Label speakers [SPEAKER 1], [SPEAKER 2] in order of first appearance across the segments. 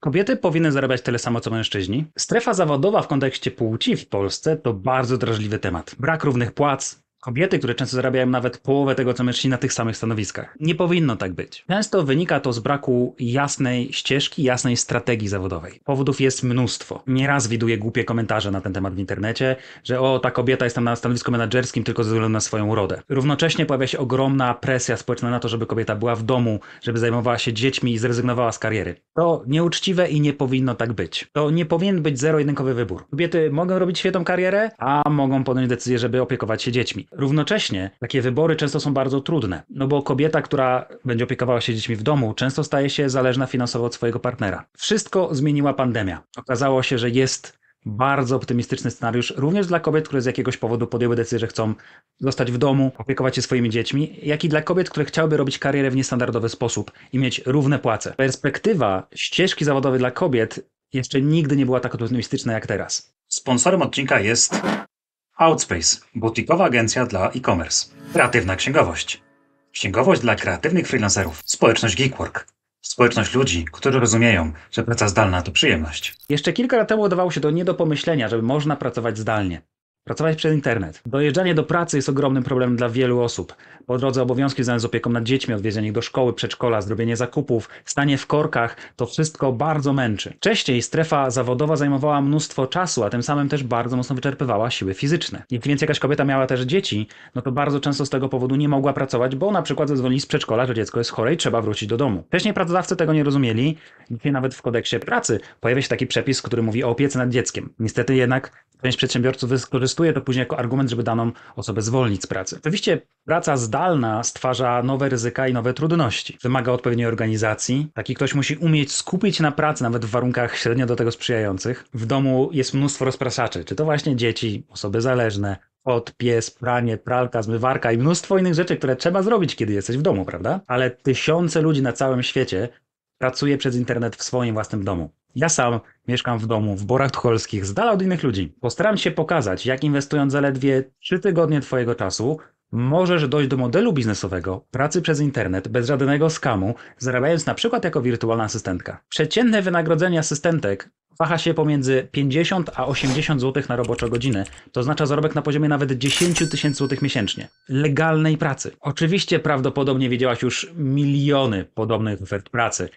[SPEAKER 1] Kobiety powinny zarabiać tyle samo co mężczyźni. Strefa zawodowa w kontekście płci w Polsce to bardzo drażliwy temat. Brak równych płac, kobiety, które często zarabiają nawet połowę tego, co mężczyźni na tych samych stanowiskach. Nie powinno tak być. Często wynika to z braku jasnej ścieżki, jasnej strategii zawodowej. Powodów jest mnóstwo. Nieraz widuję głupie komentarze na ten temat w internecie, że o, ta kobieta jest tam na stanowisku menedżerskim tylko ze względu na swoją urodę. Równocześnie pojawia się ogromna presja społeczna na to, żeby kobieta była w domu, żeby zajmowała się dziećmi i zrezygnowała z kariery. To nieuczciwe i nie powinno tak być. To nie powinien być zero-jedynkowy wybór. Kobiety mogą robić świetną karierę, a mogą podjąć decyzję, żeby opiekować się dziećmi. Równocześnie takie wybory często są bardzo trudne, no bo kobieta, która będzie opiekowała się dziećmi w domu, często staje się zależna finansowo od swojego partnera. Wszystko zmieniła pandemia. Okazało się, że jest bardzo optymistyczny scenariusz, również dla kobiet, które z jakiegoś powodu podjęły decyzję, że chcą zostać w domu, opiekować się swoimi dziećmi, jak i dla kobiet, które chciałyby robić karierę w niestandardowy sposób i mieć równe płace. Perspektywa ścieżki zawodowej dla kobiet jeszcze nigdy nie była tak optymistyczna jak teraz. Sponsorem odcinka jest Outspace, butikowa agencja dla e-commerce. Kreatywna księgowość. Księgowość dla kreatywnych freelancerów. Społeczność Geekwork. Społeczność ludzi, którzy rozumieją, że praca zdalna to przyjemność. Jeszcze kilka lat temu dawało się to nie do pomyślenia, żeby można pracować zdalnie. Pracować przez internet. Dojeżdżanie do pracy jest ogromnym problemem dla wielu osób. Po drodze obowiązki związane z opieką nad dziećmi, odwiedzenie ich do szkoły, przedszkola, zrobienie zakupów, stanie w korkach, to wszystko bardzo męczy. Wcześniej strefa zawodowa zajmowała mnóstwo czasu, a tym samym też bardzo mocno wyczerpywała siły fizyczne. I więc jakaś kobieta miała też dzieci, no to bardzo często z tego powodu nie mogła pracować, bo na przykład zadzwonili z przedszkola, że dziecko jest chore i trzeba wrócić do domu. Wcześniej pracodawcy tego nie rozumieli. Dzisiaj nawet w kodeksie pracy pojawia się taki przepis, który mówi o opiece nad dzieckiem. Niestety jednak część przedsiębiorców wykorzystuje to później jako argument, żeby daną osobę zwolnić z pracy. Oczywiście praca zdalna stwarza nowe ryzyka i nowe trudności. Wymaga odpowiedniej organizacji. Taki ktoś musi umieć skupić na pracy, nawet w warunkach średnio do tego sprzyjających. W domu jest mnóstwo rozpraszaczy, czy to właśnie dzieci, osoby zależne, od pies, pranie, pralka, zmywarka i mnóstwo innych rzeczy, które trzeba zrobić, kiedy jesteś w domu, prawda? Ale tysiące ludzi na całym świecie pracuje przez internet w swoim własnym domu. Ja sam mieszkam w domu w Borach Tucholskich, z dala od innych ludzi. Postaram się pokazać, jak inwestując zaledwie 3 tygodnie Twojego czasu, możesz dojść do modelu biznesowego, pracy przez internet, bez żadnego skamu, zarabiając na przykład jako wirtualna asystentka. Przeciętne wynagrodzenie asystentek waha się pomiędzy 50 a 80 zł na roboczą godzinę. To oznacza zarobek na poziomie nawet 10 tysięcy złotych miesięcznie. Legalnej pracy. Oczywiście prawdopodobnie widziałaś już miliony podobnych ofert pracy.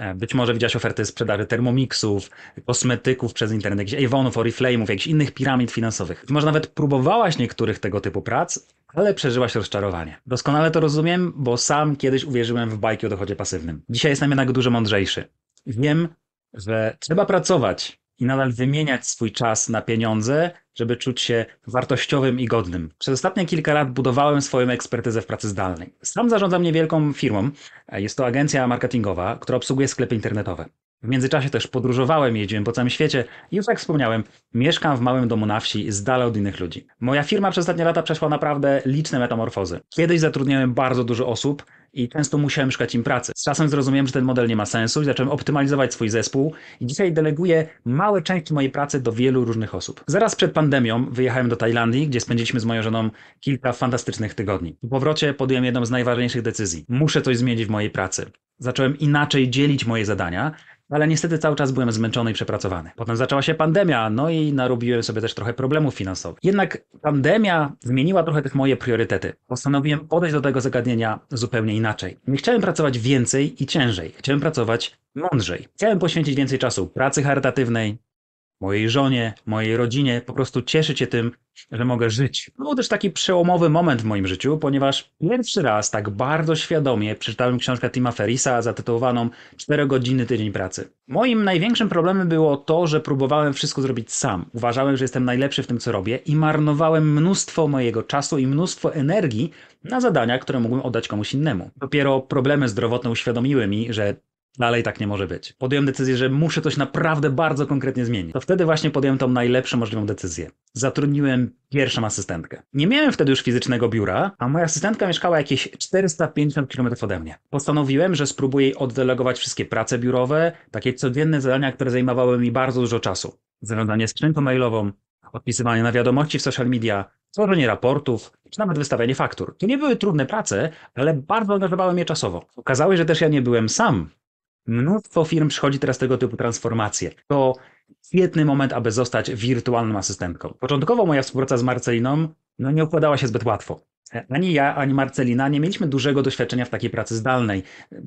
[SPEAKER 1] E, być może widziałeś oferty sprzedaży termomixów, kosmetyków przez internet, jakichś Avonów, Oriflame'ów, jakichś innych piramid finansowych. może nawet próbowałaś niektórych tego typu prac, ale przeżyłaś rozczarowanie. Doskonale to rozumiem, bo sam kiedyś uwierzyłem w bajki o dochodzie pasywnym. Dzisiaj jestem jednak dużo mądrzejszy. Wiem, że trzeba pracować i nadal wymieniać swój czas na pieniądze, żeby czuć się wartościowym i godnym. Przez ostatnie kilka lat budowałem swoją ekspertyzę w pracy zdalnej. Sam zarządzam niewielką firmą. Jest to agencja marketingowa, która obsługuje sklepy internetowe. W międzyczasie też podróżowałem, jeździłem po całym świecie i już jak wspomniałem, mieszkam w małym domu na wsi, z dala od innych ludzi. Moja firma przez ostatnie lata przeszła naprawdę liczne metamorfozy. Kiedyś zatrudniałem bardzo dużo osób i często musiałem szukać im pracy. Z czasem zrozumiałem, że ten model nie ma sensu i zacząłem optymalizować swój zespół i dzisiaj deleguję małe części mojej pracy do wielu różnych osób. Zaraz przed pandemią wyjechałem do Tajlandii, gdzie spędziliśmy z moją żoną kilka fantastycznych tygodni. Po powrocie podjąłem jedną z najważniejszych decyzji. Muszę coś zmienić w mojej pracy. Zacząłem inaczej dzielić moje zadania ale niestety cały czas byłem zmęczony i przepracowany. Potem zaczęła się pandemia, no i narobiłem sobie też trochę problemów finansowych. Jednak pandemia zmieniła trochę tych moje priorytety. Postanowiłem podejść do tego zagadnienia zupełnie inaczej. Nie chciałem pracować więcej i ciężej. Chciałem pracować mądrzej. Chciałem poświęcić więcej czasu pracy charytatywnej, mojej żonie, mojej rodzinie, po prostu cieszę się tym, że mogę żyć. Był też taki przełomowy moment w moim życiu, ponieważ pierwszy raz tak bardzo świadomie przeczytałem książkę Tima Ferisa zatytułowaną 4 godziny tydzień pracy. Moim największym problemem było to, że próbowałem wszystko zrobić sam. Uważałem, że jestem najlepszy w tym, co robię i marnowałem mnóstwo mojego czasu i mnóstwo energii na zadania, które mógłbym oddać komuś innemu. Dopiero problemy zdrowotne uświadomiły mi, że ale i tak nie może być. Podjąłem decyzję, że muszę coś naprawdę bardzo konkretnie zmienić. To wtedy właśnie podjąłem tą najlepszą możliwą decyzję. Zatrudniłem pierwszą asystentkę. Nie miałem wtedy już fizycznego biura, a moja asystentka mieszkała jakieś 450 km ode mnie. Postanowiłem, że spróbuję jej oddelegować wszystkie prace biurowe, takie codzienne zadania, które zajmowały mi bardzo dużo czasu. Zarządzanie skrzynką mailową, odpisywanie na wiadomości w social media, tworzenie raportów, czy nawet wystawianie faktur. To nie były trudne prace, ale bardzo angażowały mnie czasowo. Okazało się, że też ja nie byłem sam Mnóstwo firm przychodzi teraz tego typu transformacje. To świetny moment, aby zostać wirtualną asystentką. Początkowo moja współpraca z Marceliną no, nie układała się zbyt łatwo. Ani ja, ani Marcelina nie mieliśmy dużego doświadczenia w takiej pracy zdalnej,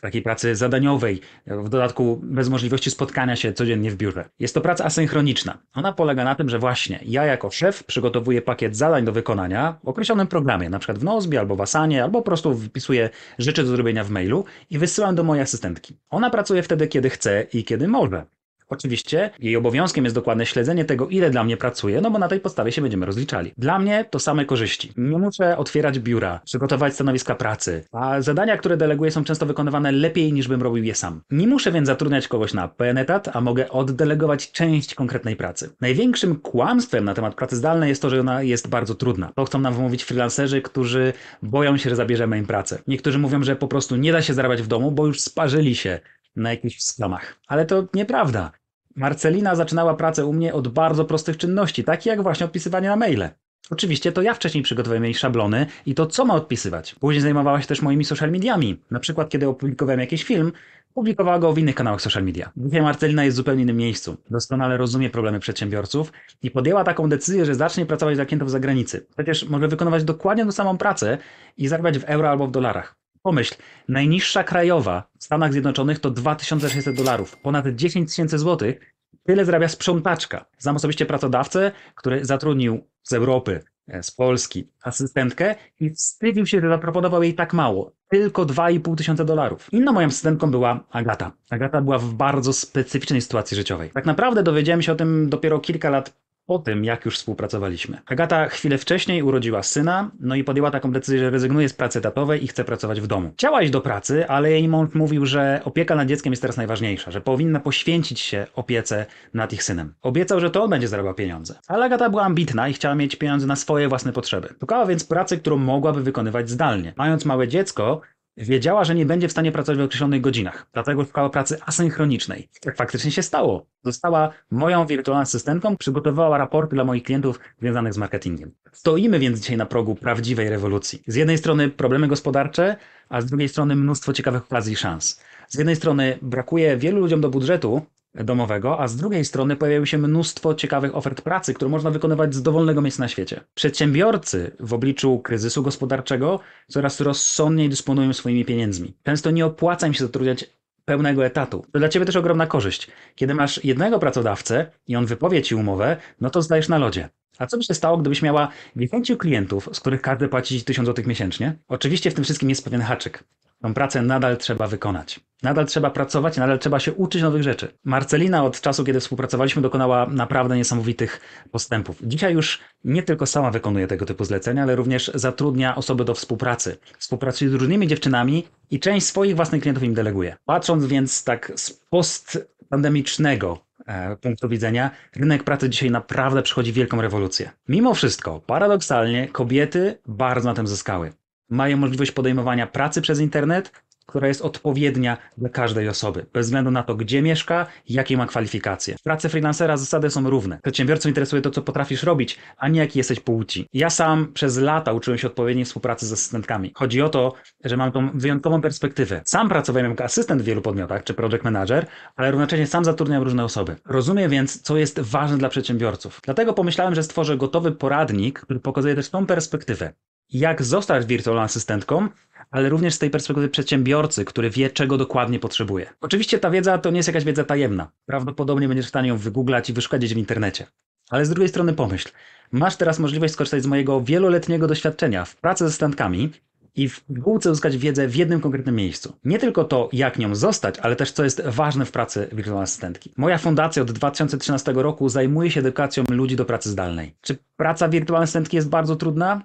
[SPEAKER 1] takiej pracy zadaniowej, w dodatku bez możliwości spotkania się codziennie w biurze. Jest to praca asynchroniczna. Ona polega na tym, że właśnie ja jako szef przygotowuję pakiet zadań do wykonania w określonym programie, na przykład w Nozbi albo w Asanie, albo po prostu wypisuję rzeczy do zrobienia w mailu i wysyłam do mojej asystentki. Ona pracuje wtedy, kiedy chce i kiedy może. Oczywiście jej obowiązkiem jest dokładne śledzenie tego, ile dla mnie pracuje, no bo na tej podstawie się będziemy rozliczali. Dla mnie to same korzyści. Nie muszę otwierać biura, przygotować stanowiska pracy, a zadania, które deleguję są często wykonywane lepiej niż bym robił je sam. Nie muszę więc zatrudniać kogoś na pełen etat, a mogę oddelegować część konkretnej pracy. Największym kłamstwem na temat pracy zdalnej jest to, że ona jest bardzo trudna. To chcą nam wymówić freelancerzy, którzy boją się, że zabierzemy im pracę. Niektórzy mówią, że po prostu nie da się zarabiać w domu, bo już sparzyli się na jakichś stronach. Ale to nieprawda. Marcelina zaczynała pracę u mnie od bardzo prostych czynności, takich jak właśnie odpisywanie na maile. Oczywiście to ja wcześniej przygotowałem jej szablony i to, co ma odpisywać. Później zajmowała się też moimi social mediami. Na przykład, kiedy opublikowałem jakiś film, publikowała go w innych kanałach social media. Dzisiaj Marcelina jest w zupełnie innym miejscu. Doskonale rozumie problemy przedsiębiorców i podjęła taką decyzję, że zacznie pracować dla klientów z zagranicy. Przecież może wykonywać dokładnie tą samą pracę i zarabiać w euro albo w dolarach. Pomyśl, najniższa krajowa w Stanach Zjednoczonych to 2600 dolarów, ponad 10 tysięcy złotych. Tyle zarabia sprzątaczka. Znam osobiście pracodawcę, który zatrudnił z Europy, e, z Polski asystentkę i wstydził się, że zaproponował jej tak mało. Tylko 2,5 tysiąca dolarów. Inną moją asystentką była Agata. Agata była w bardzo specyficznej sytuacji życiowej. Tak naprawdę dowiedziałem się o tym dopiero kilka lat po tym, jak już współpracowaliśmy. Agata chwilę wcześniej urodziła syna, no i podjęła taką decyzję, że rezygnuje z pracy etatowej i chce pracować w domu. Chciała iść do pracy, ale jej mąż mówił, że opieka nad dzieckiem jest teraz najważniejsza, że powinna poświęcić się opiece nad ich synem. Obiecał, że to on będzie zarabiał pieniądze. Ale Agata była ambitna i chciała mieć pieniądze na swoje własne potrzeby. Szukała więc pracy, którą mogłaby wykonywać zdalnie. Mając małe dziecko, Wiedziała, że nie będzie w stanie pracować w określonych godzinach, dlatego szukała pracy asynchronicznej. Tak faktycznie się stało. Została moją wirtualną asystentką, przygotowywała raporty dla moich klientów związanych z marketingiem. Stoimy więc dzisiaj na progu prawdziwej rewolucji. Z jednej strony problemy gospodarcze, a z drugiej strony mnóstwo ciekawych okazji i szans. Z jednej strony brakuje wielu ludziom do budżetu, domowego, a z drugiej strony pojawiło się mnóstwo ciekawych ofert pracy, które można wykonywać z dowolnego miejsca na świecie. Przedsiębiorcy w obliczu kryzysu gospodarczego coraz rozsądniej dysponują swoimi pieniędzmi. Często nie opłaca im się zatrudniać pełnego etatu. To dla ciebie też ogromna korzyść. Kiedy masz jednego pracodawcę i on wypowie ci umowę, no to zdajesz na lodzie. A co by się stało, gdybyś miała 10 klientów, z których każdy płaci 1000 zł miesięcznie? Oczywiście w tym wszystkim jest pewien haczyk. Tą pracę nadal trzeba wykonać. Nadal trzeba pracować, nadal trzeba się uczyć nowych rzeczy. Marcelina od czasu, kiedy współpracowaliśmy, dokonała naprawdę niesamowitych postępów. Dzisiaj już nie tylko sama wykonuje tego typu zlecenia, ale również zatrudnia osoby do współpracy. Współpracuje z różnymi dziewczynami i część swoich własnych klientów im deleguje. Patrząc więc tak z post pandemicznego E, punktu widzenia, rynek pracy dzisiaj naprawdę przechodzi wielką rewolucję. Mimo wszystko, paradoksalnie, kobiety bardzo na tym zyskały. Mają możliwość podejmowania pracy przez internet, która jest odpowiednia dla każdej osoby, bez względu na to, gdzie mieszka, jakie ma kwalifikacje. W pracy freelancera zasady są równe. Przedsiębiorcom interesuje to, co potrafisz robić, a nie jaki jesteś płci. Ja sam przez lata uczyłem się odpowiedniej współpracy z asystentkami. Chodzi o to, że mam tą wyjątkową perspektywę. Sam pracowałem jako asystent w wielu podmiotach, czy project manager, ale równocześnie sam zatrudniam różne osoby. Rozumiem więc, co jest ważne dla przedsiębiorców. Dlatego pomyślałem, że stworzę gotowy poradnik, który pokazuje też tą perspektywę. Jak zostać wirtualną asystentką, ale również z tej perspektywy przedsiębiorcy, który wie, czego dokładnie potrzebuje. Oczywiście ta wiedza to nie jest jakaś wiedza tajemna. Prawdopodobnie będziesz w stanie ją wygooglać i wyszkodzić w internecie. Ale z drugiej strony pomyśl, masz teraz możliwość skorzystać z mojego wieloletniego doświadczenia w pracy ze standkami i w półce uzyskać wiedzę w jednym konkretnym miejscu. Nie tylko to, jak nią zostać, ale też co jest ważne w pracy wirtualnej asystentki. Moja fundacja od 2013 roku zajmuje się edukacją ludzi do pracy zdalnej. Czy praca wirtualnej asystentki jest bardzo trudna?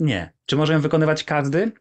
[SPEAKER 1] Nie. Czy może ją wykonywać każdy?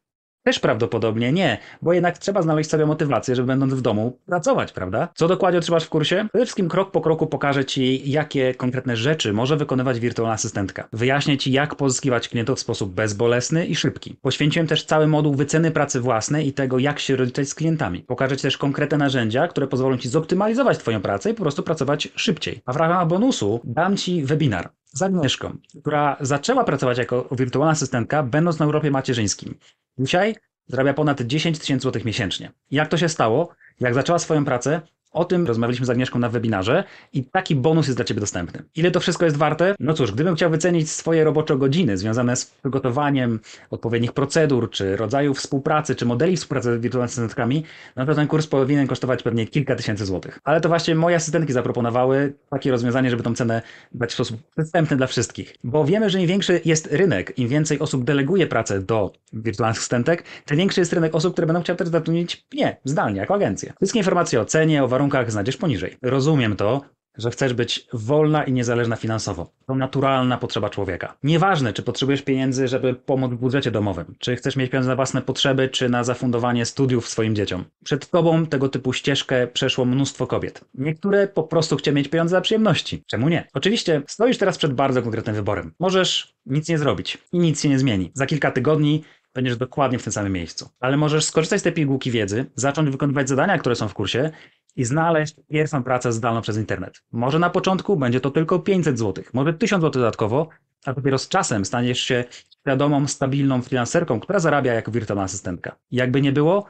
[SPEAKER 1] Też prawdopodobnie nie, bo jednak trzeba znaleźć sobie motywację, żeby będąc w domu pracować, prawda? Co dokładnie otrzymasz w kursie? Przede wszystkim krok po kroku pokażę Ci, jakie konkretne rzeczy może wykonywać wirtualna asystentka. Wyjaśnię Ci, jak pozyskiwać klientów w sposób bezbolesny i szybki. Poświęciłem też cały moduł wyceny pracy własnej i tego, jak się rozliczać z klientami. Pokażę Ci też konkretne narzędzia, które pozwolą Ci zoptymalizować Twoją pracę i po prostu pracować szybciej. A w ramach bonusu dam Ci webinar z Agnieszką, która zaczęła pracować jako wirtualna asystentka, będąc na Europie macierzyńskim. Dzisiaj zarabia ponad 10 tysięcy złotych miesięcznie. Jak to się stało? Jak zaczęła swoją pracę, o tym rozmawialiśmy z Agnieszką na webinarze i taki bonus jest dla Ciebie dostępny. Ile to wszystko jest warte? No cóż, gdybym chciał wycenić swoje robocze godziny związane z przygotowaniem odpowiednich procedur, czy rodzajów współpracy, czy modeli współpracy z wirtualnymi asystentkami, no to ten kurs powinien kosztować pewnie kilka tysięcy złotych. Ale to właśnie moje asystentki zaproponowały takie rozwiązanie, żeby tą cenę dać w sposób przystępny dla wszystkich. Bo wiemy, że im większy jest rynek, im więcej osób deleguje pracę do wirtualnych asystentek, tym większy jest rynek osób, które będą chciały też zatrudnić nie, zdalnie, jako agencję. Wszystkie informacje o cenie, o warunkach, warunkach znajdziesz poniżej. Rozumiem to, że chcesz być wolna i niezależna finansowo. To naturalna potrzeba człowieka. Nieważne, czy potrzebujesz pieniędzy, żeby pomóc w budżecie domowym, czy chcesz mieć pieniądze na własne potrzeby, czy na zafundowanie studiów swoim dzieciom. Przed tobą tego typu ścieżkę przeszło mnóstwo kobiet. Niektóre po prostu chcą mieć pieniądze na przyjemności. Czemu nie? Oczywiście stoisz teraz przed bardzo konkretnym wyborem. Możesz nic nie zrobić i nic się nie zmieni. Za kilka tygodni będziesz dokładnie w tym samym miejscu. Ale możesz skorzystać z tej pigułki wiedzy, zacząć wykonywać zadania, które są w kursie i znaleźć pierwszą pracę zdalną przez internet. Może na początku będzie to tylko 500 zł, może 1000 zł dodatkowo, a dopiero z czasem staniesz się świadomą, stabilną freelancerką, która zarabia jako wirtualna asystentka. Jakby nie było,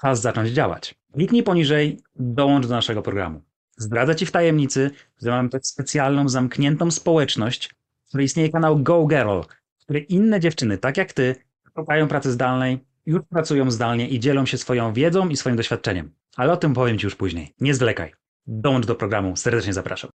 [SPEAKER 1] czas zacząć działać. Kliknij poniżej, dołącz do naszego programu. Zdradzę Ci w tajemnicy, że mamy też specjalną, zamkniętą społeczność, w której istnieje kanał Go Girl, w której inne dziewczyny, tak jak Ty, szukają pracy zdalnej, już pracują zdalnie i dzielą się swoją wiedzą i swoim doświadczeniem. Ale o tym powiem Ci już później. Nie zwlekaj. Dołącz do programu. Serdecznie zapraszam.